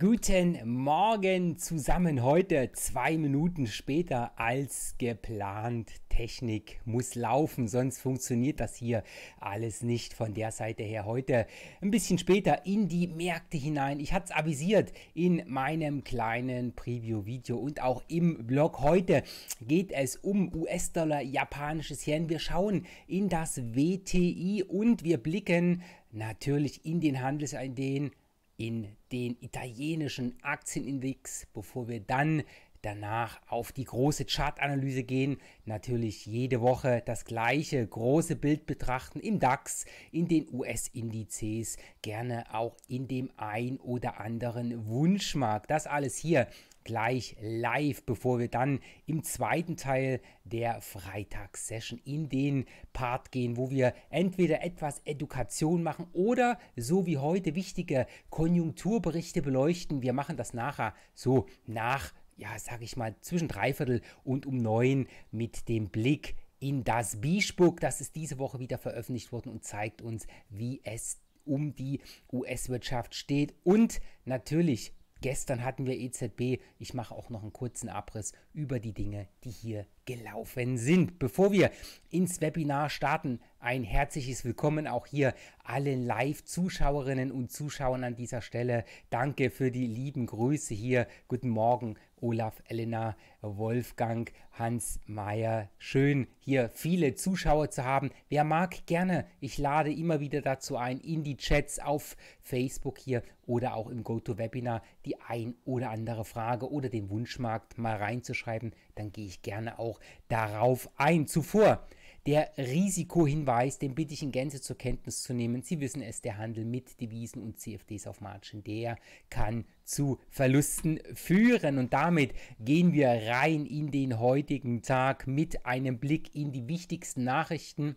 Guten Morgen zusammen. Heute zwei Minuten später als geplant. Technik muss laufen, sonst funktioniert das hier alles nicht. Von der Seite her heute ein bisschen später in die Märkte hinein. Ich hatte es avisiert in meinem kleinen Preview-Video und auch im Blog. Heute geht es um US-Dollar, japanisches Yen. Wir schauen in das WTI und wir blicken natürlich in den Handels, in den in den italienischen Aktienindex, bevor wir dann danach auf die große Chartanalyse gehen. Natürlich jede Woche das gleiche große Bild betrachten im DAX, in den US-Indizes, gerne auch in dem ein oder anderen Wunschmarkt. Das alles hier gleich live, bevor wir dann im zweiten Teil der Freitagssession in den Part gehen, wo wir entweder etwas Education machen oder so wie heute wichtige Konjunkturberichte beleuchten. Wir machen das nachher so nach, ja, sag ich mal, zwischen Dreiviertel und um neun mit dem Blick in das Biesbook. Das ist diese Woche wieder veröffentlicht worden und zeigt uns, wie es um die US-Wirtschaft steht. Und natürlich Gestern hatten wir EZB. Ich mache auch noch einen kurzen Abriss über die Dinge, die hier gelaufen sind. Bevor wir ins Webinar starten, ein herzliches Willkommen auch hier allen Live-Zuschauerinnen und Zuschauern an dieser Stelle. Danke für die lieben Grüße hier. Guten Morgen, Olaf, Elena, Wolfgang, Hans Meyer. Schön, hier viele Zuschauer zu haben. Wer mag, gerne. Ich lade immer wieder dazu ein, in die Chats auf Facebook hier oder auch im GoToWebinar die ein oder andere Frage oder den Wunschmarkt mal reinzuschreiben. Dann gehe ich gerne auch darauf ein. Zuvor der Risikohinweis, den bitte ich in Gänze zur Kenntnis zu nehmen. Sie wissen es, der Handel mit Devisen und CFDs auf Margin, der kann zu Verlusten führen. Und damit gehen wir rein in den heutigen Tag mit einem Blick in die wichtigsten Nachrichten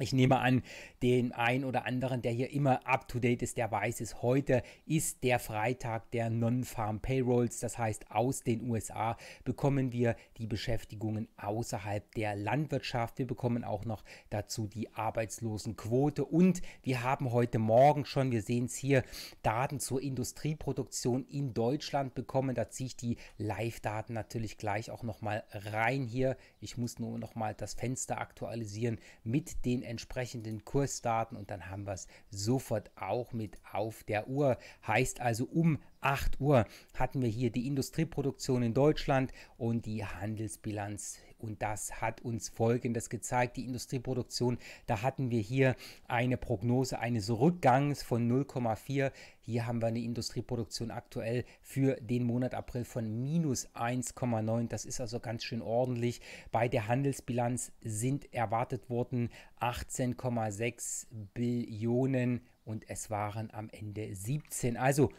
ich nehme an, den ein oder anderen, der hier immer up to date ist, der weiß es. Heute ist der Freitag der Non-Farm Payrolls. Das heißt, aus den USA bekommen wir die Beschäftigungen außerhalb der Landwirtschaft. Wir bekommen auch noch dazu die Arbeitslosenquote. Und wir haben heute Morgen schon, wir sehen es hier, Daten zur Industrieproduktion in Deutschland bekommen. Da ziehe ich die Live-Daten natürlich gleich auch nochmal rein hier. Ich muss nur nochmal das Fenster aktualisieren mit den entsprechenden Kursdaten und dann haben wir es sofort auch mit auf der Uhr. Heißt also, um 8 Uhr hatten wir hier die Industrieproduktion in Deutschland und die Handelsbilanz. Und das hat uns Folgendes gezeigt. Die Industrieproduktion, da hatten wir hier eine Prognose eines Rückgangs von 0,4. Hier haben wir eine Industrieproduktion aktuell für den Monat April von minus 1,9. Das ist also ganz schön ordentlich. Bei der Handelsbilanz sind erwartet worden 18,6 Billionen und es waren am Ende 17. Also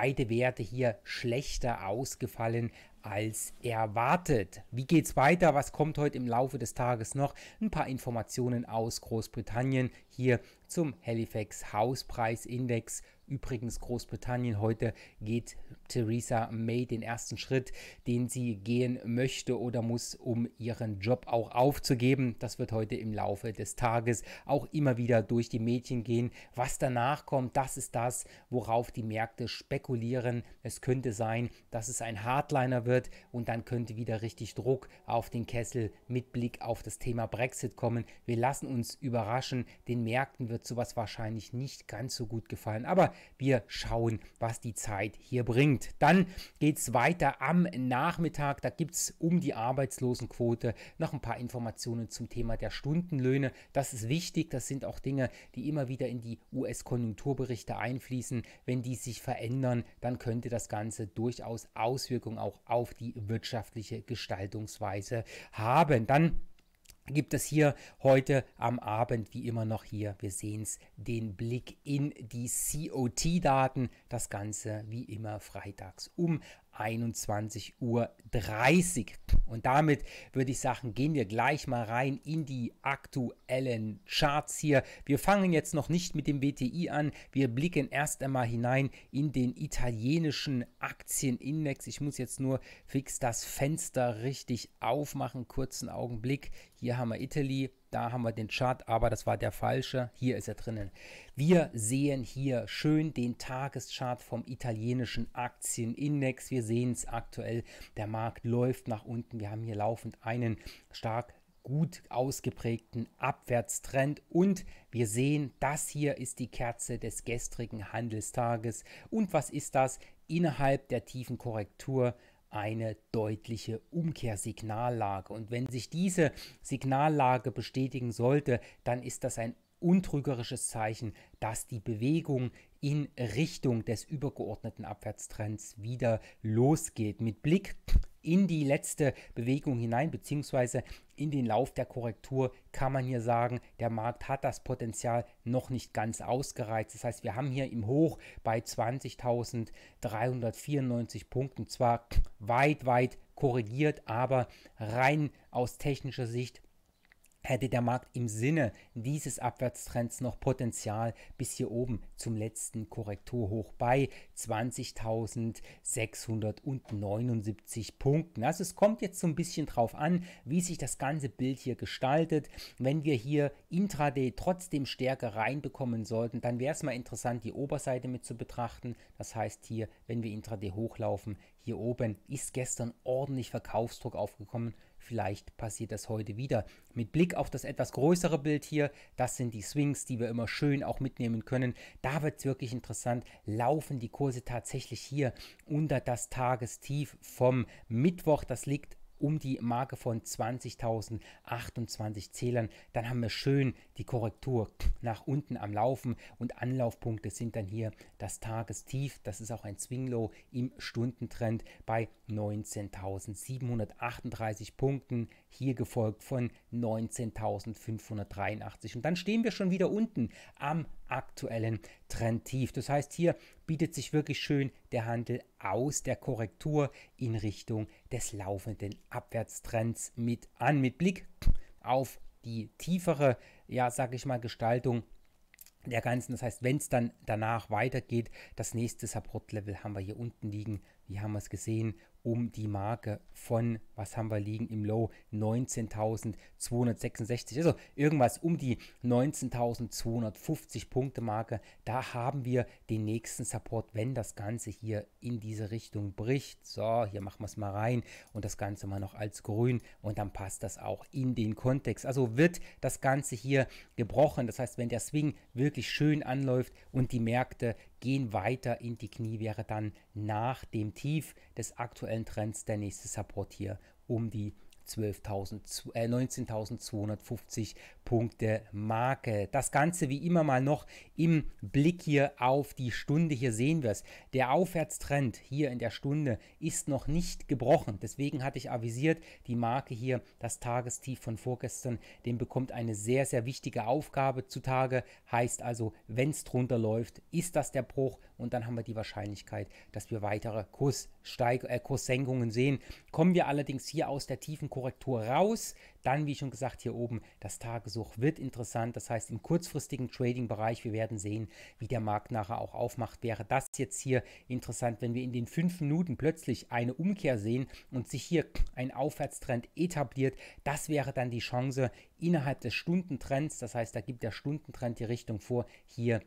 beide Werte hier schlechter ausgefallen als erwartet. Wie geht's weiter? Was kommt heute im Laufe des Tages noch? Ein paar Informationen aus Großbritannien hier zum Halifax Hauspreisindex. Übrigens Großbritannien heute geht Theresa May den ersten Schritt, den sie gehen möchte oder muss, um ihren Job auch aufzugeben. Das wird heute im Laufe des Tages auch immer wieder durch die Mädchen gehen. Was danach kommt, das ist das, worauf die Märkte spekulieren. Es könnte sein, dass es ein Hardliner wird und dann könnte wieder richtig Druck auf den Kessel mit Blick auf das Thema Brexit kommen. Wir lassen uns überraschen. Den Märkten wird wird sowas wahrscheinlich nicht ganz so gut gefallen. Aber wir schauen, was die Zeit hier bringt. Dann geht es weiter am Nachmittag. Da gibt es um die Arbeitslosenquote noch ein paar Informationen zum Thema der Stundenlöhne. Das ist wichtig. Das sind auch Dinge, die immer wieder in die US-Konjunkturberichte einfließen. Wenn die sich verändern, dann könnte das Ganze durchaus Auswirkungen auch auf die wirtschaftliche Gestaltungsweise haben. Dann gibt es hier heute am Abend, wie immer noch hier, wir sehen es, den Blick in die COT-Daten. Das Ganze wie immer freitags um 21.30 Uhr. Und damit würde ich sagen, gehen wir gleich mal rein in die aktuellen Charts hier. Wir fangen jetzt noch nicht mit dem WTI an. Wir blicken erst einmal hinein in den italienischen Aktienindex. Ich muss jetzt nur fix das Fenster richtig aufmachen. Kurzen Augenblick. Hier haben wir Italy. Da haben wir den Chart, aber das war der falsche. Hier ist er drinnen. Wir sehen hier schön den Tageschart vom italienischen Aktienindex. Wir sehen es aktuell. Der Markt läuft nach unten. Wir haben hier laufend einen stark gut ausgeprägten Abwärtstrend und wir sehen, das hier ist die Kerze des gestrigen Handelstages. Und was ist das? Innerhalb der tiefen Korrektur eine deutliche Umkehrsignallage. Und wenn sich diese Signallage bestätigen sollte, dann ist das ein untrügerisches Zeichen, dass die Bewegung in Richtung des übergeordneten Abwärtstrends wieder losgeht. Mit Blick in die letzte Bewegung hinein, beziehungsweise in den Lauf der Korrektur kann man hier sagen, der Markt hat das Potenzial noch nicht ganz ausgereizt. Das heißt, wir haben hier im Hoch bei 20.394 Punkten zwar weit, weit korrigiert, aber rein aus technischer Sicht hätte der Markt im Sinne dieses Abwärtstrends noch Potenzial bis hier oben zum letzten Korrekturhoch bei 20.679 Punkten. Also es kommt jetzt so ein bisschen drauf an, wie sich das ganze Bild hier gestaltet. Wenn wir hier Intraday trotzdem stärker reinbekommen sollten, dann wäre es mal interessant, die Oberseite mit zu betrachten. Das heißt hier, wenn wir Intraday hochlaufen, hier oben ist gestern ordentlich Verkaufsdruck aufgekommen Vielleicht passiert das heute wieder. Mit Blick auf das etwas größere Bild hier, das sind die Swings, die wir immer schön auch mitnehmen können. Da wird es wirklich interessant. Laufen die Kurse tatsächlich hier unter das Tagestief vom Mittwoch? Das liegt um die Marke von 20.028 Zählern. Dann haben wir schön die Korrektur nach unten am Laufen und Anlaufpunkte sind dann hier das Tagestief. Das ist auch ein Swinglow im Stundentrend bei 19.738 Punkten. Hier gefolgt von 19.583. Und dann stehen wir schon wieder unten am aktuellen Trend tief. Das heißt, hier bietet sich wirklich schön der Handel aus der Korrektur in Richtung des laufenden Abwärtstrends mit an. Mit Blick auf die tiefere, ja, sag ich mal, Gestaltung der ganzen. Das heißt, wenn es dann danach weitergeht, das nächste Support-Level haben wir hier unten liegen wie haben wir es gesehen, um die Marke von, was haben wir liegen im Low, 19.266. Also irgendwas um die 19.250 Punkte Marke. Da haben wir den nächsten Support, wenn das Ganze hier in diese Richtung bricht. So, hier machen wir es mal rein und das Ganze mal noch als grün und dann passt das auch in den Kontext. Also wird das Ganze hier gebrochen. Das heißt, wenn der Swing wirklich schön anläuft und die Märkte gehen weiter in die Knie, wäre dann nach dem Tief des aktuellen Trends der nächste Support hier um die 12.000, äh, 19.250 Punkte-Marke. Das Ganze wie immer mal noch im Blick hier auf die Stunde. Hier sehen wir es. Der Aufwärtstrend hier in der Stunde ist noch nicht gebrochen. Deswegen hatte ich avisiert, die Marke hier, das Tagestief von vorgestern, dem bekommt eine sehr, sehr wichtige Aufgabe zutage. Heißt also, wenn es drunter läuft, ist das der Bruch und dann haben wir die Wahrscheinlichkeit, dass wir weitere Kurssteig äh, Kurssenkungen sehen. Kommen wir allerdings hier aus der tiefen Korrektur raus. Dann, wie schon gesagt, hier oben das Tageshoch wird interessant. Das heißt, im kurzfristigen Trading-Bereich, wir werden sehen, wie der Markt nachher auch aufmacht, wäre das jetzt hier interessant, wenn wir in den fünf Minuten plötzlich eine Umkehr sehen und sich hier ein Aufwärtstrend etabliert. Das wäre dann die Chance innerhalb des Stundentrends. Das heißt, da gibt der Stundentrend die Richtung vor, hier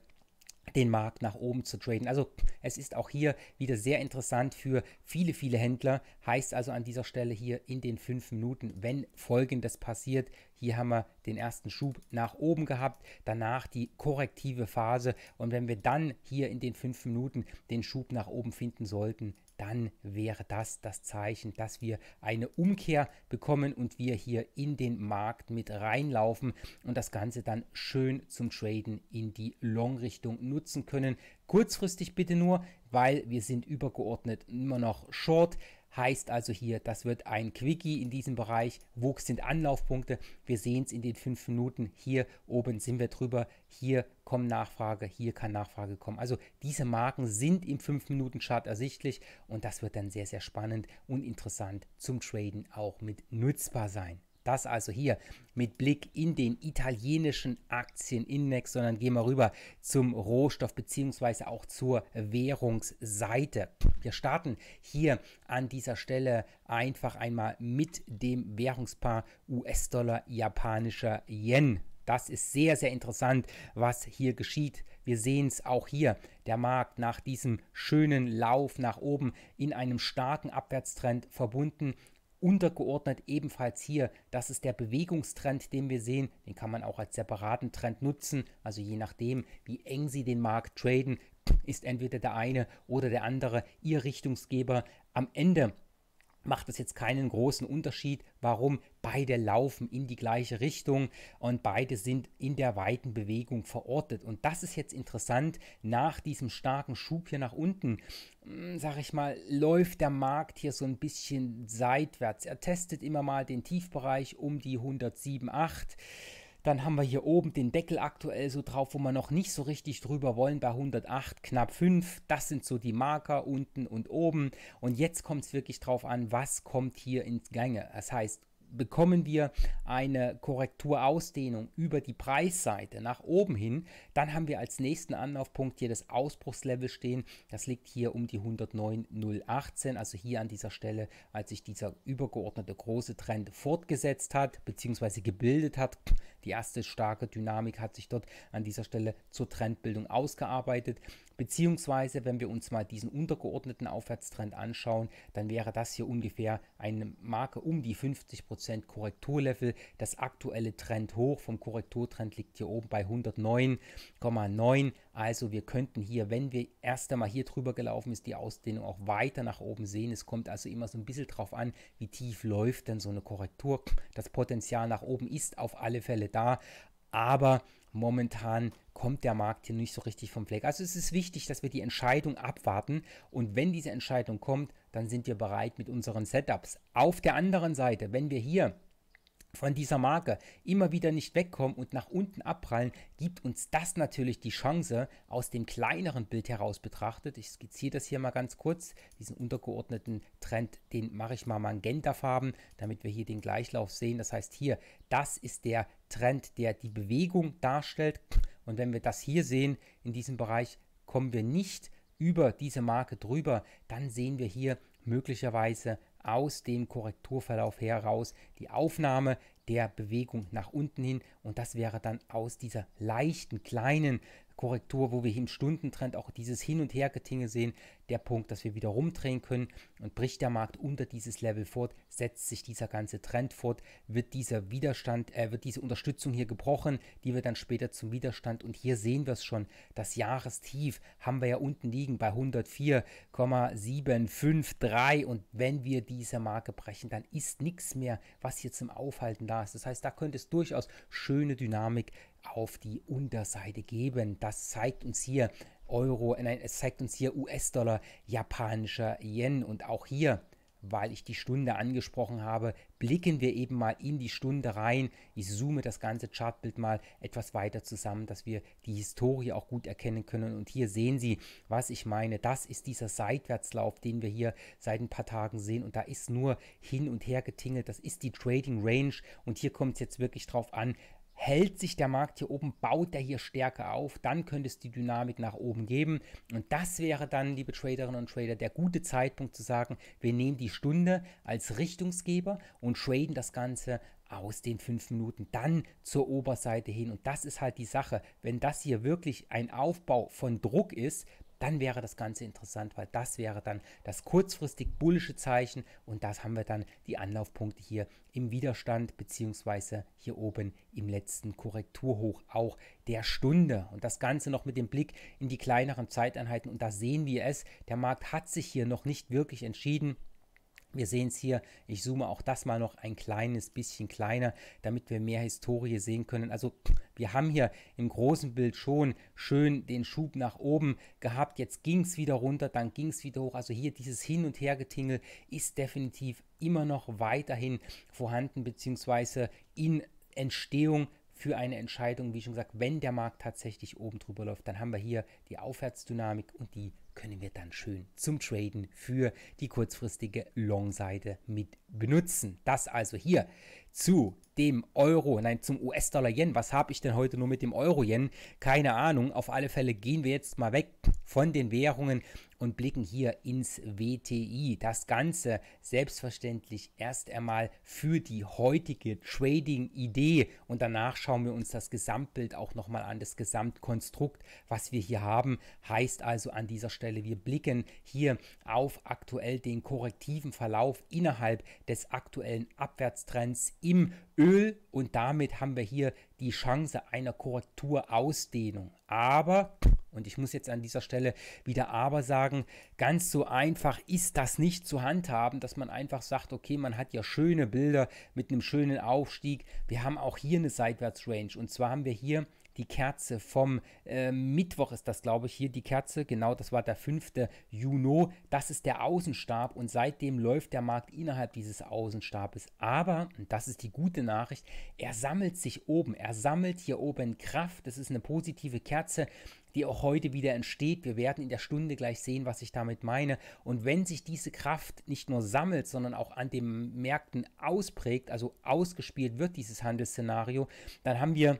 den Markt nach oben zu traden. Also es ist auch hier wieder sehr interessant für viele, viele Händler. Heißt also an dieser Stelle hier in den fünf Minuten, wenn Folgendes passiert, hier haben wir den ersten Schub nach oben gehabt, danach die korrektive Phase und wenn wir dann hier in den fünf Minuten den Schub nach oben finden sollten, dann wäre das das Zeichen, dass wir eine Umkehr bekommen und wir hier in den Markt mit reinlaufen und das Ganze dann schön zum Traden in die Long-Richtung nutzen können. Kurzfristig bitte nur, weil wir sind übergeordnet immer noch short. Heißt also hier, das wird ein Quickie in diesem Bereich. Wuchs sind Anlaufpunkte? Wir sehen es in den fünf Minuten. Hier oben sind wir drüber. Hier kommt Nachfrage. Hier kann Nachfrage kommen. Also diese Marken sind im 5-Minuten-Chart ersichtlich und das wird dann sehr, sehr spannend und interessant zum Traden auch mit nutzbar sein. Das also hier mit Blick in den italienischen Aktienindex, sondern gehen wir rüber zum Rohstoff beziehungsweise auch zur Währungsseite. Wir starten hier an dieser Stelle einfach einmal mit dem Währungspaar US-Dollar japanischer Yen. Das ist sehr, sehr interessant, was hier geschieht. Wir sehen es auch hier. Der Markt nach diesem schönen Lauf nach oben in einem starken Abwärtstrend verbunden untergeordnet ebenfalls hier. Das ist der Bewegungstrend, den wir sehen. Den kann man auch als separaten Trend nutzen. Also je nachdem, wie eng Sie den Markt traden, ist entweder der eine oder der andere Ihr Richtungsgeber. Am Ende macht es jetzt keinen großen Unterschied. Warum? Beide laufen in die gleiche Richtung und beide sind in der weiten Bewegung verortet. Und das ist jetzt interessant. Nach diesem starken Schub hier nach unten, hm, sag ich mal, läuft der Markt hier so ein bisschen seitwärts. Er testet immer mal den Tiefbereich um die 107,8. Dann haben wir hier oben den Deckel aktuell so drauf, wo wir noch nicht so richtig drüber wollen, bei 108, knapp 5. Das sind so die Marker unten und oben. Und jetzt kommt es wirklich drauf an, was kommt hier ins Gange. Das heißt, bekommen wir eine Korrekturausdehnung über die Preisseite nach oben hin, dann haben wir als nächsten Anlaufpunkt hier das Ausbruchslevel stehen. Das liegt hier um die 109,018, also hier an dieser Stelle, als sich dieser übergeordnete große Trend fortgesetzt hat bzw. gebildet hat. Die erste starke Dynamik hat sich dort an dieser Stelle zur Trendbildung ausgearbeitet. Beziehungsweise, wenn wir uns mal diesen untergeordneten Aufwärtstrend anschauen, dann wäre das hier ungefähr eine Marke um die 50% Korrekturlevel. Das aktuelle Trend hoch vom Korrekturtrend liegt hier oben bei 109,9. Also wir könnten hier, wenn wir erst einmal hier drüber gelaufen ist, die Ausdehnung auch weiter nach oben sehen. Es kommt also immer so ein bisschen drauf an, wie tief läuft denn so eine Korrektur. Das Potenzial nach oben ist auf alle Fälle da, aber momentan kommt der Markt hier nicht so richtig vom Fleck. Also es ist wichtig, dass wir die Entscheidung abwarten und wenn diese Entscheidung kommt, dann sind wir bereit mit unseren Setups. Auf der anderen Seite, wenn wir hier von dieser Marke immer wieder nicht wegkommen und nach unten abprallen, gibt uns das natürlich die Chance, aus dem kleineren Bild heraus betrachtet. Ich skizziere das hier mal ganz kurz, diesen untergeordneten Trend, den mache ich mal Magentafarben, damit wir hier den Gleichlauf sehen. Das heißt hier, das ist der Trend, der die Bewegung darstellt. Und wenn wir das hier sehen, in diesem Bereich kommen wir nicht über diese Marke drüber, dann sehen wir hier möglicherweise aus dem Korrekturverlauf heraus die Aufnahme der Bewegung nach unten hin und das wäre dann aus dieser leichten kleinen Korrektur, wo wir im Stundentrend auch dieses Hin- und Hergetinge sehen, der Punkt, dass wir wieder rumdrehen können und bricht der Markt unter dieses Level fort, setzt sich dieser ganze Trend fort, wird dieser Widerstand, äh, wird diese Unterstützung hier gebrochen, die wird dann später zum Widerstand und hier sehen wir es schon, das Jahrestief haben wir ja unten liegen bei 104,753 und wenn wir diese Marke brechen, dann ist nichts mehr, was hier zum Aufhalten da ist. Das heißt, da könnte es durchaus schöne Dynamik auf die Unterseite geben. Das zeigt uns hier Euro, nein, es zeigt uns hier US-Dollar, japanischer Yen und auch hier weil ich die Stunde angesprochen habe, blicken wir eben mal in die Stunde rein. Ich zoome das ganze Chartbild mal etwas weiter zusammen, dass wir die Historie auch gut erkennen können. Und hier sehen Sie, was ich meine. Das ist dieser Seitwärtslauf, den wir hier seit ein paar Tagen sehen. Und da ist nur hin und her getingelt. Das ist die Trading Range. Und hier kommt es jetzt wirklich drauf an, hält sich der Markt hier oben, baut er hier stärker auf, dann könnte es die Dynamik nach oben geben. Und das wäre dann, liebe Traderinnen und Trader, der gute Zeitpunkt zu sagen, wir nehmen die Stunde als Richtungsgeber und traden das Ganze aus den fünf Minuten dann zur Oberseite hin. Und das ist halt die Sache. Wenn das hier wirklich ein Aufbau von Druck ist, dann wäre das Ganze interessant, weil das wäre dann das kurzfristig bullische Zeichen und das haben wir dann die Anlaufpunkte hier im Widerstand beziehungsweise hier oben im letzten Korrekturhoch auch der Stunde und das Ganze noch mit dem Blick in die kleineren Zeiteinheiten und da sehen wir es, der Markt hat sich hier noch nicht wirklich entschieden. Wir sehen es hier, ich zoome auch das mal noch ein kleines bisschen kleiner, damit wir mehr Historie sehen können. Also wir haben hier im großen Bild schon schön den Schub nach oben gehabt. Jetzt ging es wieder runter, dann ging es wieder hoch. Also hier dieses Hin- und Hergetingel ist definitiv immer noch weiterhin vorhanden beziehungsweise in Entstehung für eine Entscheidung. Wie schon gesagt, wenn der Markt tatsächlich oben drüber läuft, dann haben wir hier die Aufwärtsdynamik und die können wir dann schön zum Traden für die kurzfristige Long-Seite mit benutzen. Das also hier zu dem Euro, nein, zum US-Dollar-Yen. Was habe ich denn heute nur mit dem Euro-Yen? Keine Ahnung. Auf alle Fälle gehen wir jetzt mal weg von den Währungen und blicken hier ins WTI. Das Ganze selbstverständlich erst einmal für die heutige Trading-Idee und danach schauen wir uns das Gesamtbild auch nochmal an, das Gesamtkonstrukt, was wir hier haben. Heißt also an dieser Stelle, wir blicken hier auf aktuell den korrektiven Verlauf innerhalb des aktuellen Abwärtstrends im Öl und damit haben wir hier die Chance einer Korrekturausdehnung. Aber, und ich muss jetzt an dieser Stelle wieder aber sagen, ganz so einfach ist das nicht zu handhaben, dass man einfach sagt, okay, man hat ja schöne Bilder mit einem schönen Aufstieg. Wir haben auch hier eine Seitwärtsrange und zwar haben wir hier die Kerze vom äh, Mittwoch ist das, glaube ich, hier die Kerze. Genau, das war der 5. Juni. Das ist der Außenstab und seitdem läuft der Markt innerhalb dieses Außenstabes. Aber, und das ist die gute Nachricht, er sammelt sich oben. Er sammelt hier oben Kraft. Das ist eine positive Kerze die auch heute wieder entsteht. Wir werden in der Stunde gleich sehen, was ich damit meine. Und wenn sich diese Kraft nicht nur sammelt, sondern auch an den Märkten ausprägt, also ausgespielt wird dieses Handelsszenario, dann haben wir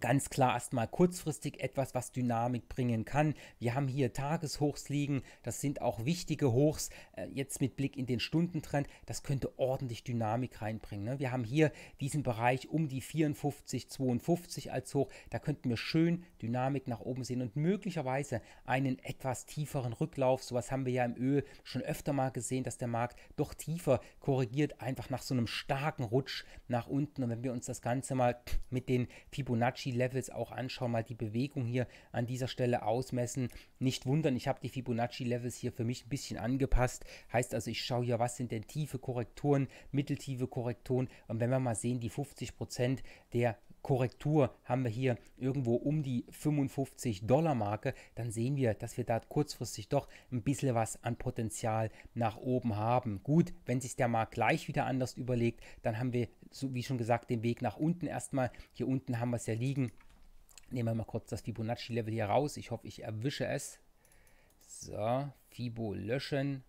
ganz klar erstmal kurzfristig etwas, was Dynamik bringen kann. Wir haben hier Tageshochs liegen, das sind auch wichtige Hochs. Äh, jetzt mit Blick in den Stundentrend, das könnte ordentlich Dynamik reinbringen. Ne? Wir haben hier diesen Bereich um die 54, 52 als Hoch. Da könnten wir schön Dynamik nach oben sehen und möglicherweise einen etwas tieferen Rücklauf. Sowas haben wir ja im Öl schon öfter mal gesehen, dass der Markt doch tiefer korrigiert, einfach nach so einem starken Rutsch nach unten. Und wenn wir uns das Ganze mal mit den Fibonacci Fibonacci-Levels auch anschauen, mal die Bewegung hier an dieser Stelle ausmessen. Nicht wundern, ich habe die Fibonacci-Levels hier für mich ein bisschen angepasst. Heißt also, ich schaue hier, was sind denn tiefe Korrekturen, mitteltiefe Korrekturen. Und wenn wir mal sehen, die 50% der Korrektur haben wir hier irgendwo um die 55 Dollar Marke, dann sehen wir, dass wir da kurzfristig doch ein bisschen was an Potenzial nach oben haben. Gut, wenn sich der Markt gleich wieder anders überlegt, dann haben wir so wie schon gesagt, den Weg nach unten erstmal. Hier unten haben wir es ja liegen. Nehmen wir mal kurz das Fibonacci-Level hier raus. Ich hoffe, ich erwische es. So, Fibo löschen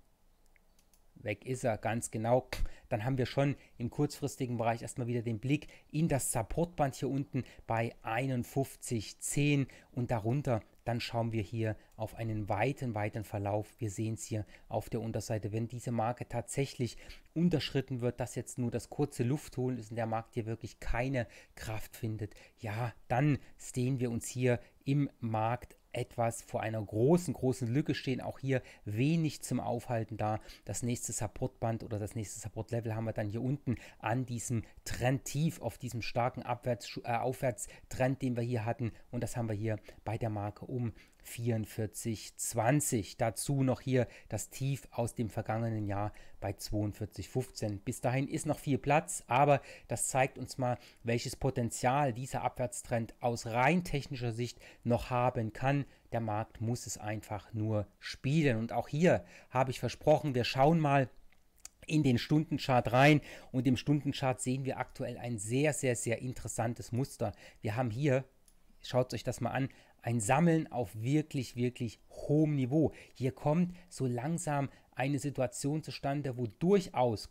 weg ist er, ganz genau. Dann haben wir schon im kurzfristigen Bereich erstmal wieder den Blick in das Supportband hier unten bei 51,10 und darunter. Dann schauen wir hier auf einen weiten, weiten Verlauf. Wir sehen es hier auf der Unterseite. Wenn diese Marke tatsächlich unterschritten wird, dass jetzt nur das kurze Luftholen ist und der Markt hier wirklich keine Kraft findet, ja, dann stehen wir uns hier im Markt etwas vor einer großen, großen Lücke stehen. Auch hier wenig zum Aufhalten da. Das nächste Supportband oder das nächste Supportlevel haben wir dann hier unten an diesem Trend tief, auf diesem starken Abwärts, äh, Aufwärtstrend, den wir hier hatten. Und das haben wir hier bei der Marke um 44,20. Dazu noch hier das Tief aus dem vergangenen Jahr bei 42,15. Bis dahin ist noch viel Platz, aber das zeigt uns mal, welches Potenzial dieser Abwärtstrend aus rein technischer Sicht noch haben kann. Der Markt muss es einfach nur spielen. Und auch hier habe ich versprochen, wir schauen mal, in den Stundenchart rein und im Stundenchart sehen wir aktuell ein sehr, sehr, sehr interessantes Muster. Wir haben hier, schaut euch das mal an, ein Sammeln auf wirklich, wirklich hohem Niveau. Hier kommt so langsam eine Situation zustande, wo durchaus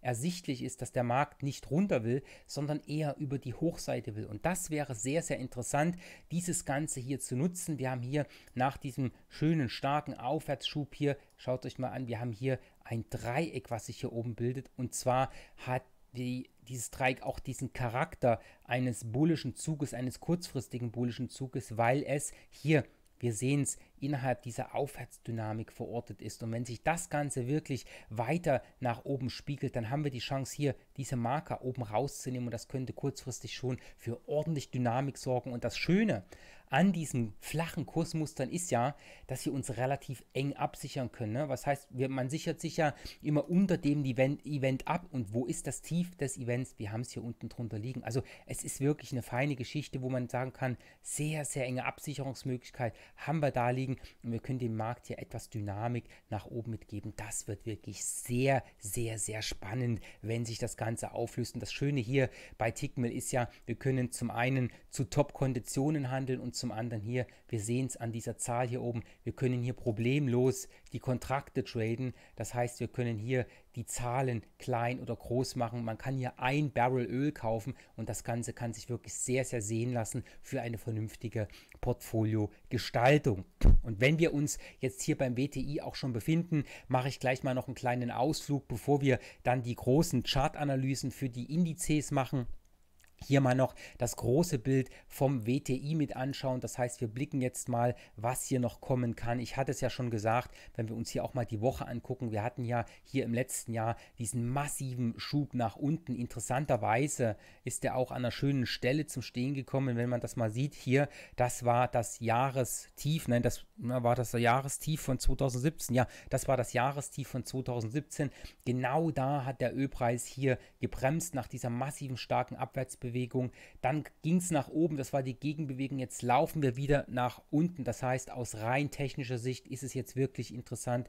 ersichtlich ist, dass der Markt nicht runter will, sondern eher über die Hochseite will. Und das wäre sehr, sehr interessant, dieses Ganze hier zu nutzen. Wir haben hier nach diesem schönen, starken Aufwärtsschub hier, schaut euch mal an, wir haben hier ein Dreieck, was sich hier oben bildet. Und zwar hat wie dieses Dreieck auch diesen Charakter eines bullischen Zuges, eines kurzfristigen bullischen Zuges, weil es hier, wir sehen es, innerhalb dieser Aufwärtsdynamik verortet ist. Und wenn sich das Ganze wirklich weiter nach oben spiegelt, dann haben wir die Chance hier diese Marker oben rauszunehmen und das könnte kurzfristig schon für ordentlich Dynamik sorgen. Und das Schöne an diesen flachen Kursmustern ist ja, dass wir uns relativ eng absichern können. Ne? Was heißt, wir, man sichert sich ja immer unter dem Event, Event ab und wo ist das Tief des Events? Wir haben es hier unten drunter liegen. Also es ist wirklich eine feine Geschichte, wo man sagen kann, sehr, sehr enge Absicherungsmöglichkeit haben wir da liegen bewegen und wir können dem Markt hier etwas Dynamik nach oben mitgeben. Das wird wirklich sehr, sehr, sehr spannend, wenn sich das Ganze auflöst. Und das Schöne hier bei Tickmill ist ja, wir können zum einen zu Top-Konditionen handeln und zum anderen hier, wir sehen es an dieser Zahl hier oben, wir können hier problemlos die Kontrakte traden. Das heißt, wir können hier die Zahlen klein oder groß machen. Man kann hier ein Barrel Öl kaufen und das Ganze kann sich wirklich sehr, sehr sehen lassen für eine vernünftige Portfoliogestaltung. Und wenn wir uns jetzt hier beim WTI auch schon befinden, mache ich gleich mal noch einen kleinen Ausflug, bevor wir dann die großen Chartanalysen für die Indizes machen hier mal noch das große Bild vom WTI mit anschauen. Das heißt, wir blicken jetzt mal, was hier noch kommen kann. Ich hatte es ja schon gesagt, wenn wir uns hier auch mal die Woche angucken. Wir hatten ja hier im letzten Jahr diesen massiven Schub nach unten. Interessanterweise ist er auch an einer schönen Stelle zum Stehen gekommen. Wenn man das mal sieht hier, das war das Jahrestief. Nein, das war das Jahrestief von 2017. Ja, das war das Jahrestief von 2017. Genau da hat der Ölpreis hier gebremst nach dieser massiven starken Abwärtsbewegung. Abwärtsbewegung. Dann ging es nach oben, das war die Gegenbewegung. Jetzt laufen wir wieder nach unten. Das heißt, aus rein technischer Sicht ist es jetzt wirklich interessant,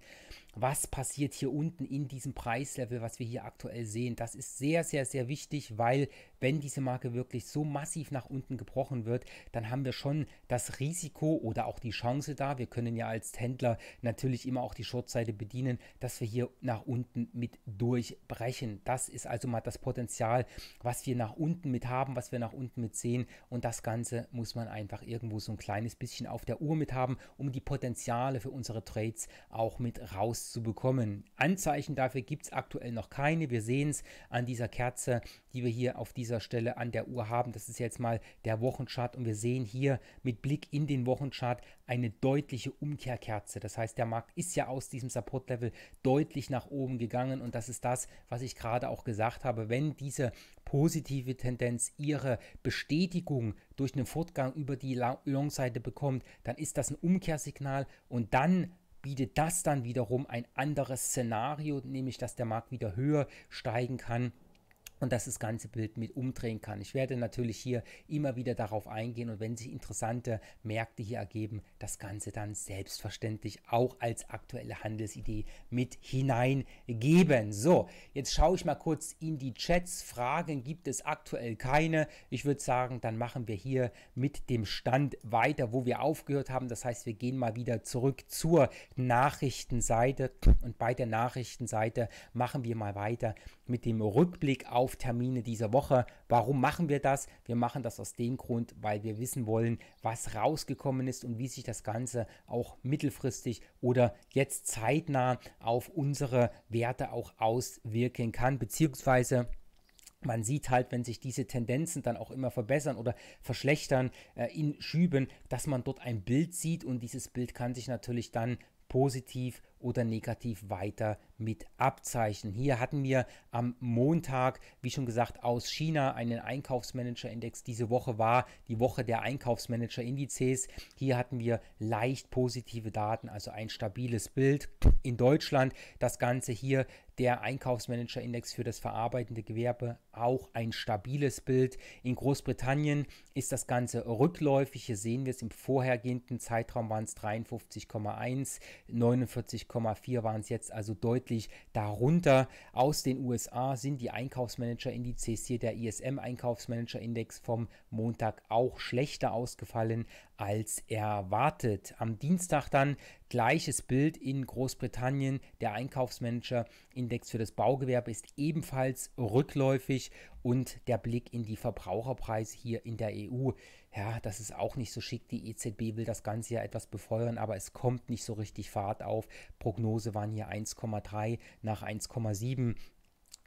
was passiert hier unten in diesem Preislevel, was wir hier aktuell sehen. Das ist sehr, sehr, sehr wichtig, weil wenn diese Marke wirklich so massiv nach unten gebrochen wird, dann haben wir schon das Risiko oder auch die Chance da. Wir können ja als Händler natürlich immer auch die Shortseite bedienen, dass wir hier nach unten mit durchbrechen. Das ist also mal das Potenzial, was wir nach unten mit haben, was wir nach unten mit sehen. Und das Ganze muss man einfach irgendwo so ein kleines bisschen auf der Uhr mit haben, um die Potenziale für unsere Trades auch mit rauszubekommen. Anzeichen dafür gibt es aktuell noch keine. Wir sehen es an dieser Kerze, die wir hier auf dieser dieser Stelle an der Uhr haben. Das ist jetzt mal der Wochenchart und wir sehen hier mit Blick in den Wochenchart eine deutliche Umkehrkerze. Das heißt, der Markt ist ja aus diesem Support-Level deutlich nach oben gegangen und das ist das, was ich gerade auch gesagt habe. Wenn diese positive Tendenz ihre Bestätigung durch einen Fortgang über die Long-Seite bekommt, dann ist das ein Umkehrsignal und dann bietet das dann wiederum ein anderes Szenario, nämlich dass der Markt wieder höher steigen kann und dass das ganze Bild mit umdrehen kann. Ich werde natürlich hier immer wieder darauf eingehen und wenn sich interessante Märkte hier ergeben, das Ganze dann selbstverständlich auch als aktuelle Handelsidee mit hineingeben. So, jetzt schaue ich mal kurz in die Chats. Fragen gibt es aktuell keine. Ich würde sagen, dann machen wir hier mit dem Stand weiter, wo wir aufgehört haben. Das heißt, wir gehen mal wieder zurück zur Nachrichtenseite und bei der Nachrichtenseite machen wir mal weiter mit dem Rückblick auf auf Termine dieser Woche. Warum machen wir das? Wir machen das aus dem Grund, weil wir wissen wollen, was rausgekommen ist und wie sich das Ganze auch mittelfristig oder jetzt zeitnah auf unsere Werte auch auswirken kann, beziehungsweise man sieht halt, wenn sich diese Tendenzen dann auch immer verbessern oder verschlechtern äh, in Schüben, dass man dort ein Bild sieht und dieses Bild kann sich natürlich dann positiv oder negativ weiter mit Abzeichen. Hier hatten wir am Montag, wie schon gesagt, aus China einen Einkaufsmanager-Index. Diese Woche war die Woche der Einkaufsmanager-Indizes. Hier hatten wir leicht positive Daten, also ein stabiles Bild. In Deutschland das Ganze hier der Einkaufsmanager-Index für das verarbeitende Gewerbe auch ein stabiles Bild. In Großbritannien ist das Ganze rückläufig. Hier sehen wir es im vorhergehenden Zeitraum waren es 53,1, 49 20,4 waren es jetzt also deutlich darunter. Aus den USA sind die Einkaufsmanager-Indizes hier der ISM-Einkaufsmanager-Index vom Montag auch schlechter ausgefallen als erwartet. Am Dienstag dann gleiches Bild in Großbritannien. Der Einkaufsmanager-Index für das Baugewerbe ist ebenfalls rückläufig und der Blick in die Verbraucherpreise hier in der EU ja, das ist auch nicht so schick. Die EZB will das Ganze ja etwas befeuern, aber es kommt nicht so richtig Fahrt auf. Prognose waren hier 1,3 nach 1,7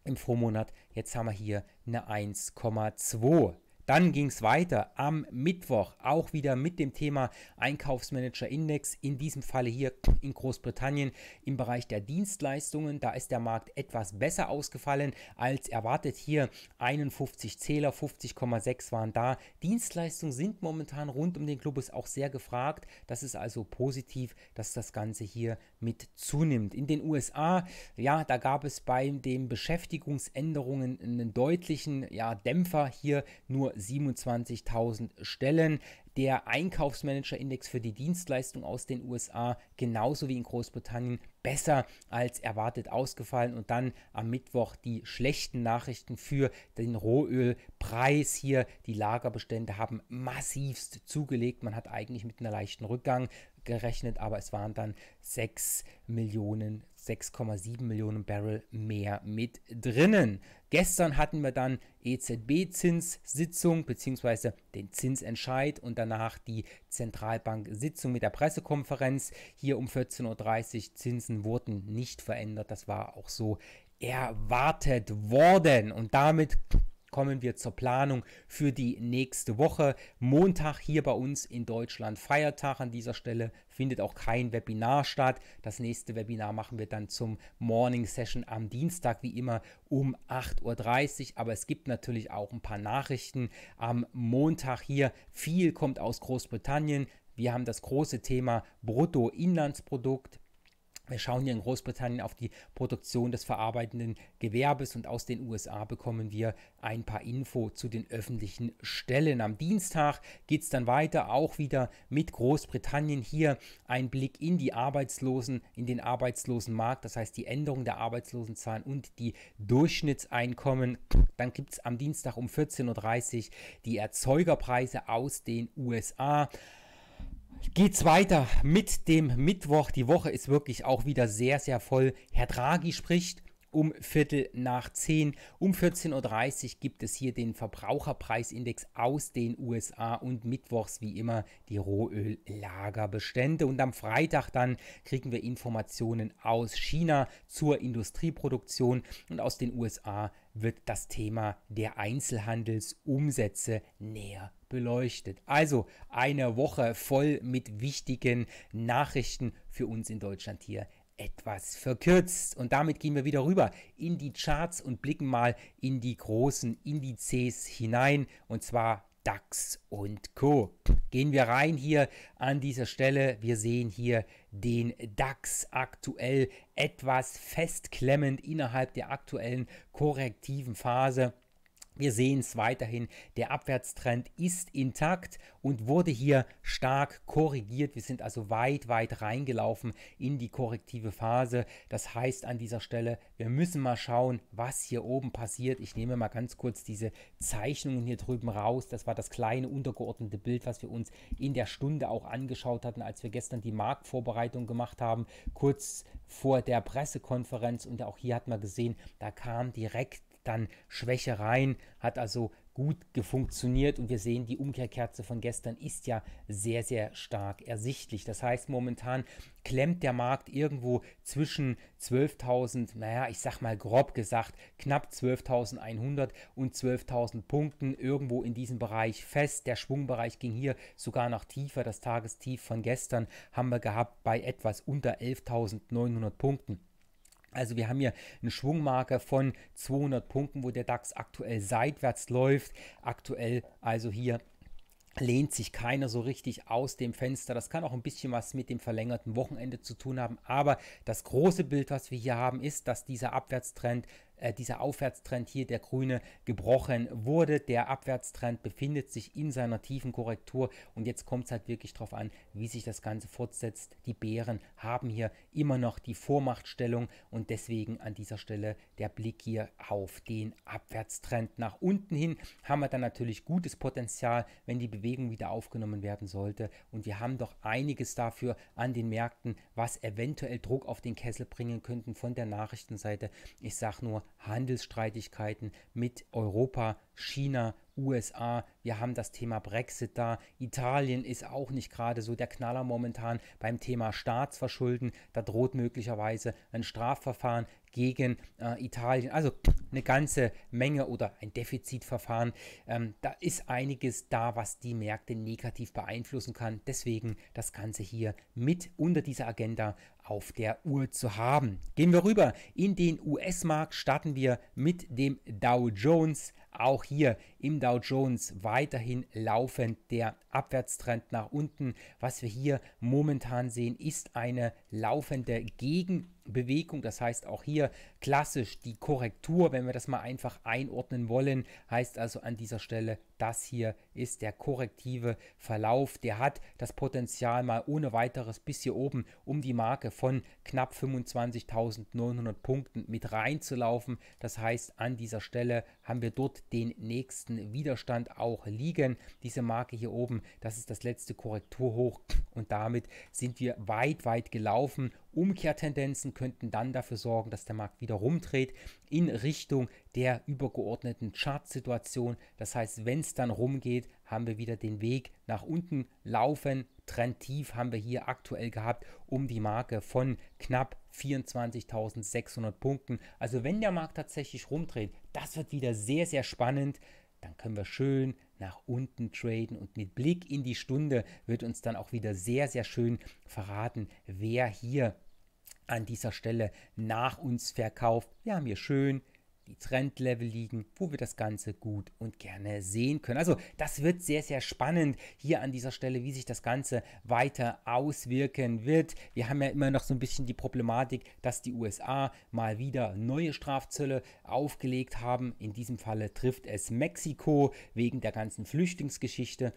im Vormonat. Jetzt haben wir hier eine 1,2. Dann ging es weiter am Mittwoch, auch wieder mit dem Thema Einkaufsmanager-Index, in diesem Falle hier in Großbritannien im Bereich der Dienstleistungen. Da ist der Markt etwas besser ausgefallen als erwartet. Hier 51 Zähler, 50,6 waren da. Dienstleistungen sind momentan rund um den Globus auch sehr gefragt. Das ist also positiv, dass das Ganze hier mit zunimmt. In den USA, ja, da gab es bei den Beschäftigungsänderungen einen deutlichen ja, Dämpfer hier nur 27.000 Stellen. Der Einkaufsmanager-Index für die Dienstleistung aus den USA genauso wie in Großbritannien besser als erwartet ausgefallen und dann am Mittwoch die schlechten Nachrichten für den Rohölpreis hier. Die Lagerbestände haben massivst zugelegt. Man hat eigentlich mit einem leichten Rückgang gerechnet, aber es waren dann 6 Millionen 6,7 Millionen Barrel mehr mit drinnen. Gestern hatten wir dann EZB-Zinssitzung bzw. den Zinsentscheid und danach die Zentralbank-Sitzung mit der Pressekonferenz. Hier um 14.30 Uhr Zinsen wurden nicht verändert. Das war auch so erwartet worden. Und damit kommen wir zur Planung für die nächste Woche. Montag hier bei uns in Deutschland Feiertag. An dieser Stelle findet auch kein Webinar statt. Das nächste Webinar machen wir dann zum Morning Session am Dienstag, wie immer um 8.30 Uhr. Aber es gibt natürlich auch ein paar Nachrichten am Montag hier. Viel kommt aus Großbritannien. Wir haben das große Thema Bruttoinlandsprodukt. Wir schauen hier in Großbritannien auf die Produktion des verarbeitenden Gewerbes und aus den USA bekommen wir ein paar Info zu den öffentlichen Stellen. Am Dienstag geht es dann weiter, auch wieder mit Großbritannien. Hier ein Blick in die Arbeitslosen, in den Arbeitslosenmarkt, das heißt die Änderung der Arbeitslosenzahlen und die Durchschnittseinkommen. Dann gibt es am Dienstag um 14.30 Uhr die Erzeugerpreise aus den USA geht's weiter mit dem Mittwoch. Die Woche ist wirklich auch wieder sehr, sehr voll. Herr Draghi spricht um Viertel nach zehn. Um 14.30 Uhr gibt es hier den Verbraucherpreisindex aus den USA und mittwochs wie immer die Rohöllagerbestände. Und am Freitag dann kriegen wir Informationen aus China zur Industrieproduktion und aus den USA wird das Thema der Einzelhandelsumsätze näher beleuchtet. Also eine Woche voll mit wichtigen Nachrichten für uns in Deutschland hier etwas verkürzt. Und damit gehen wir wieder rüber in die Charts und blicken mal in die großen Indizes hinein, und zwar DAX und Co. Gehen wir rein hier an dieser Stelle. Wir sehen hier den DAX aktuell etwas festklemmend innerhalb der aktuellen korrektiven Phase. Wir sehen es weiterhin, der Abwärtstrend ist intakt und wurde hier stark korrigiert. Wir sind also weit, weit reingelaufen in die korrektive Phase. Das heißt an dieser Stelle, wir müssen mal schauen, was hier oben passiert. Ich nehme mal ganz kurz diese Zeichnungen hier drüben raus. Das war das kleine untergeordnete Bild, was wir uns in der Stunde auch angeschaut hatten, als wir gestern die Marktvorbereitung gemacht haben, kurz vor der Pressekonferenz. Und auch hier hat man gesehen, da kam direkt dann Schwächereien, hat also gut gefunktioniert und wir sehen, die Umkehrkerze von gestern ist ja sehr, sehr stark ersichtlich. Das heißt, momentan klemmt der Markt irgendwo zwischen 12.000, naja, ich sag mal grob gesagt, knapp 12.100 und 12.000 Punkten irgendwo in diesem Bereich fest. Der Schwungbereich ging hier sogar noch tiefer. Das Tagestief von gestern haben wir gehabt bei etwas unter 11.900 Punkten. Also wir haben hier eine Schwungmarke von 200 Punkten, wo der DAX aktuell seitwärts läuft. Aktuell also hier lehnt sich keiner so richtig aus dem Fenster. Das kann auch ein bisschen was mit dem verlängerten Wochenende zu tun haben. Aber das große Bild, was wir hier haben, ist, dass dieser Abwärtstrend äh, dieser Aufwärtstrend hier, der grüne, gebrochen wurde. Der Abwärtstrend befindet sich in seiner tiefen Korrektur und jetzt kommt es halt wirklich darauf an, wie sich das Ganze fortsetzt. Die Bären haben hier immer noch die Vormachtstellung und deswegen an dieser Stelle der Blick hier auf den Abwärtstrend. Nach unten hin haben wir dann natürlich gutes Potenzial, wenn die Bewegung wieder aufgenommen werden sollte und wir haben doch einiges dafür an den Märkten, was eventuell Druck auf den Kessel bringen könnten von der Nachrichtenseite. Ich sage nur, Handelsstreitigkeiten mit Europa, China, USA, wir haben das Thema Brexit da, Italien ist auch nicht gerade so der Knaller momentan beim Thema Staatsverschulden, da droht möglicherweise ein Strafverfahren, gegen äh, Italien. Also eine ganze Menge oder ein Defizitverfahren. Ähm, da ist einiges da, was die Märkte negativ beeinflussen kann. Deswegen das Ganze hier mit unter dieser Agenda auf der Uhr zu haben. Gehen wir rüber in den US-Markt. Starten wir mit dem Dow Jones auch hier im Dow Jones weiterhin laufend der Abwärtstrend nach unten. Was wir hier momentan sehen, ist eine laufende Gegenbewegung. Das heißt auch hier klassisch die Korrektur, wenn wir das mal einfach einordnen wollen, heißt also an dieser Stelle das hier ist der korrektive Verlauf. Der hat das Potenzial mal ohne weiteres bis hier oben um die Marke von knapp 25.900 Punkten mit reinzulaufen. Das heißt, an dieser Stelle haben wir dort den nächsten Widerstand auch liegen. Diese Marke hier oben, das ist das letzte Korrekturhoch und damit sind wir weit, weit gelaufen Umkehrtendenzen könnten dann dafür sorgen, dass der Markt wieder rumdreht in Richtung der übergeordneten Chartsituation. Das heißt, wenn es dann rumgeht, haben wir wieder den Weg nach unten laufen. Trendtief haben wir hier aktuell gehabt um die Marke von knapp 24.600 Punkten. Also wenn der Markt tatsächlich rumdreht, das wird wieder sehr, sehr spannend. Dann können wir schön nach unten traden und mit Blick in die Stunde wird uns dann auch wieder sehr, sehr schön verraten, wer hier an dieser Stelle nach uns verkauft. Wir haben hier schön die Trendlevel liegen, wo wir das Ganze gut und gerne sehen können. Also das wird sehr, sehr spannend hier an dieser Stelle, wie sich das Ganze weiter auswirken wird. Wir haben ja immer noch so ein bisschen die Problematik, dass die USA mal wieder neue Strafzölle aufgelegt haben. In diesem Falle trifft es Mexiko wegen der ganzen Flüchtlingsgeschichte.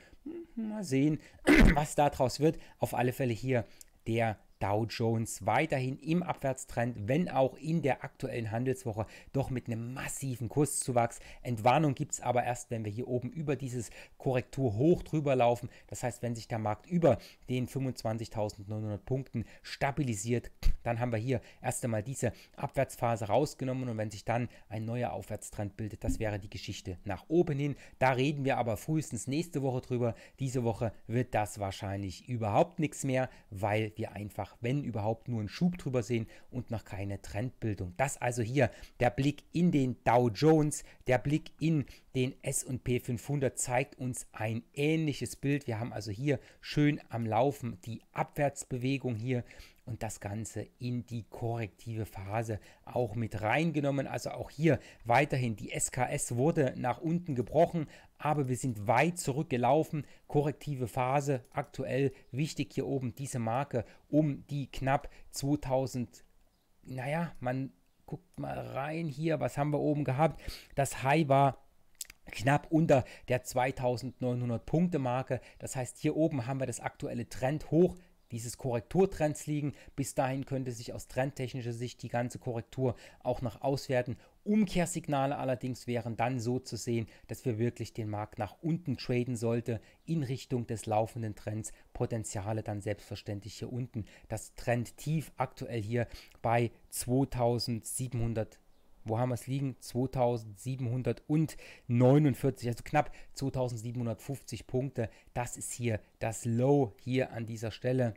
Hm, mal sehen, was daraus wird. Auf alle Fälle hier der Dow Jones weiterhin im Abwärtstrend, wenn auch in der aktuellen Handelswoche, doch mit einem massiven Kurszuwachs. Entwarnung gibt es aber erst, wenn wir hier oben über dieses Korrekturhoch drüber laufen. Das heißt, wenn sich der Markt über den 25.900 Punkten stabilisiert, dann haben wir hier erst einmal diese Abwärtsphase rausgenommen und wenn sich dann ein neuer Aufwärtstrend bildet, das wäre die Geschichte nach oben hin. Da reden wir aber frühestens nächste Woche drüber. Diese Woche wird das wahrscheinlich überhaupt nichts mehr, weil wir einfach wenn überhaupt nur einen Schub drüber sehen und noch keine Trendbildung. Das also hier der Blick in den Dow Jones, der Blick in den S&P 500 zeigt uns ein ähnliches Bild. Wir haben also hier schön am Laufen die Abwärtsbewegung hier und das Ganze in die korrektive Phase auch mit reingenommen. Also auch hier weiterhin die SKS wurde nach unten gebrochen, aber wir sind weit zurückgelaufen. Korrektive Phase aktuell wichtig hier oben diese Marke um die knapp 2000. Naja, man guckt mal rein hier, was haben wir oben gehabt? Das High war knapp unter der 2900 Punkte Marke. Das heißt, hier oben haben wir das aktuelle Trend hoch dieses Korrekturtrends liegen. Bis dahin könnte sich aus trendtechnischer Sicht die ganze Korrektur auch noch auswerten. Umkehrsignale allerdings wären dann so zu sehen, dass wir wirklich den Markt nach unten traden sollte in Richtung des laufenden Trends. Potenziale dann selbstverständlich hier unten. Das Trendtief aktuell hier bei 2700 wo haben wir es liegen? 2749, also knapp 2750 Punkte. Das ist hier das Low hier an dieser Stelle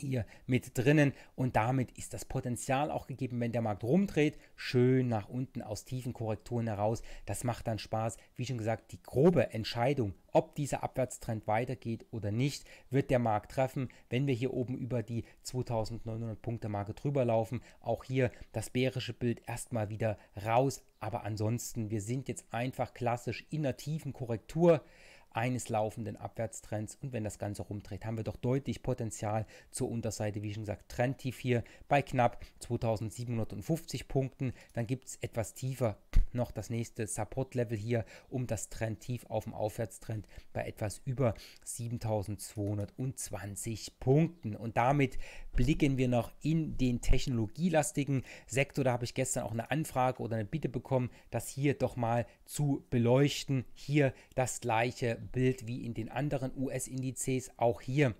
hier mit drinnen und damit ist das Potenzial auch gegeben, wenn der Markt rumdreht, schön nach unten aus tiefen Korrekturen heraus. Das macht dann Spaß. Wie schon gesagt, die grobe Entscheidung, ob dieser Abwärtstrend weitergeht oder nicht, wird der Markt treffen, wenn wir hier oben über die 2900 Punkte Marke drüber laufen. Auch hier das bärische Bild erstmal wieder raus, aber ansonsten, wir sind jetzt einfach klassisch in der tiefen Korrektur eines laufenden Abwärtstrends und wenn das Ganze rumdreht, haben wir doch deutlich Potenzial zur Unterseite, wie schon gesagt, Trendtief hier bei knapp 2750 Punkten, dann gibt es etwas tiefer noch das nächste Support-Level hier, um das Trendtief auf dem Aufwärtstrend bei etwas über 7220 Punkten und damit blicken wir noch in den technologielastigen Sektor, da habe ich gestern auch eine Anfrage oder eine Bitte bekommen, das hier doch mal zu beleuchten, hier das gleiche Bild wie in den anderen US-Indizes. Auch hier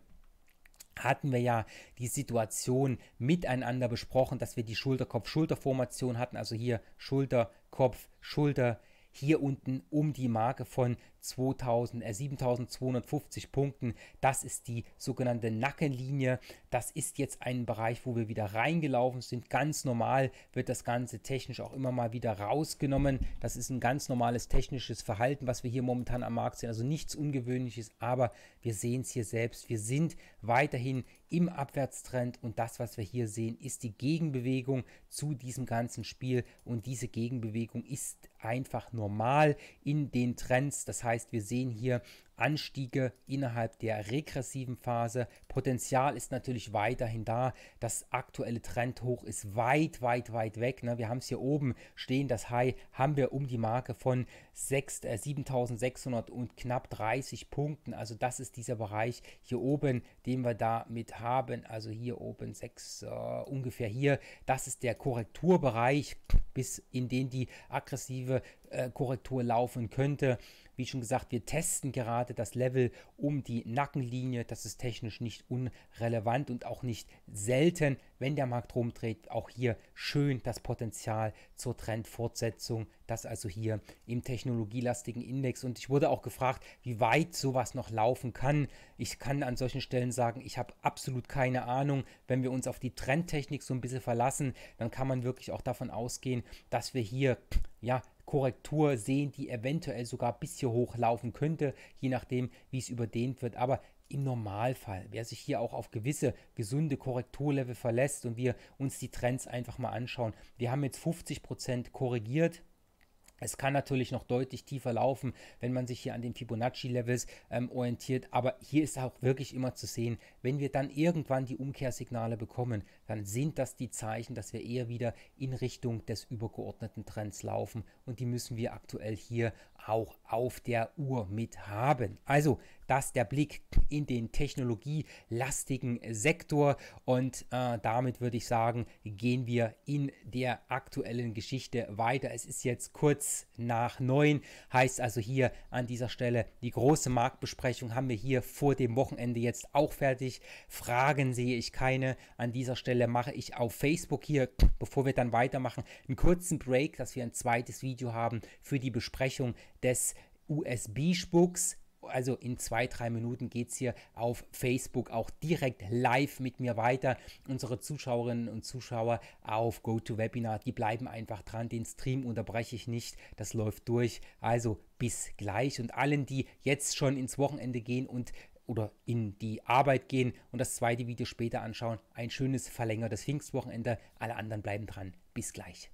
hatten wir ja die Situation miteinander besprochen, dass wir die schulter kopf schulter formation hatten, also hier Schulter, Kopf, Schulter, hier unten um die Marke von 2000, äh, 7250 Punkten. Das ist die sogenannte Nackenlinie. Das ist jetzt ein Bereich, wo wir wieder reingelaufen sind. Ganz normal wird das Ganze technisch auch immer mal wieder rausgenommen. Das ist ein ganz normales technisches Verhalten, was wir hier momentan am Markt sehen. Also nichts Ungewöhnliches, aber wir sehen es hier selbst. Wir sind weiterhin im Abwärtstrend und das, was wir hier sehen, ist die Gegenbewegung zu diesem ganzen Spiel und diese Gegenbewegung ist einfach normal in den Trends. Das heißt, wir sehen hier Anstiege innerhalb der regressiven Phase. Potenzial ist natürlich weiterhin da. Das aktuelle Trendhoch ist weit, weit, weit weg. Ne? Wir haben es hier oben stehen. Das High haben wir um die Marke von 6, äh, 7600 und knapp 30 Punkten. Also das ist dieser Bereich hier oben, den wir da mit haben. Also hier oben 6 äh, ungefähr hier. Das ist der Korrekturbereich, bis in den die aggressiven negative äh, Korrektur laufen könnte. Wie schon gesagt, wir testen gerade das Level um die Nackenlinie. Das ist technisch nicht unrelevant und auch nicht selten, wenn der Markt rumdreht. Auch hier schön das Potenzial zur Trendfortsetzung. Das also hier im technologielastigen Index. Und ich wurde auch gefragt, wie weit sowas noch laufen kann. Ich kann an solchen Stellen sagen, ich habe absolut keine Ahnung. Wenn wir uns auf die Trendtechnik so ein bisschen verlassen, dann kann man wirklich auch davon ausgehen, dass wir hier ja Korrektur sehen, die eventuell sogar bis hier hoch laufen könnte, je nachdem, wie es überdehnt wird. Aber im Normalfall, wer sich hier auch auf gewisse gesunde Korrekturlevel verlässt und wir uns die Trends einfach mal anschauen. Wir haben jetzt 50% korrigiert. Es kann natürlich noch deutlich tiefer laufen, wenn man sich hier an den Fibonacci-Levels ähm, orientiert, aber hier ist auch wirklich immer zu sehen, wenn wir dann irgendwann die Umkehrsignale bekommen, dann sind das die Zeichen, dass wir eher wieder in Richtung des übergeordneten Trends laufen und die müssen wir aktuell hier auch auf der Uhr mit haben. Also, das der Blick in den technologielastigen Sektor und äh, damit würde ich sagen, gehen wir in der aktuellen Geschichte weiter. Es ist jetzt kurz nach neun, heißt also hier an dieser Stelle die große Marktbesprechung haben wir hier vor dem Wochenende jetzt auch fertig. Fragen sehe ich keine an dieser Stelle Stelle mache ich auf Facebook hier, bevor wir dann weitermachen, einen kurzen Break, dass wir ein zweites Video haben für die Besprechung des USB-Spucks. Also in zwei, drei Minuten geht es hier auf Facebook auch direkt live mit mir weiter. Unsere Zuschauerinnen und Zuschauer auf GoToWebinar, die bleiben einfach dran. Den Stream unterbreche ich nicht. Das läuft durch. Also bis gleich. Und allen, die jetzt schon ins Wochenende gehen und oder in die Arbeit gehen und das zweite Video später anschauen. Ein schönes verlängertes Pfingstwochenende. Alle anderen bleiben dran. Bis gleich.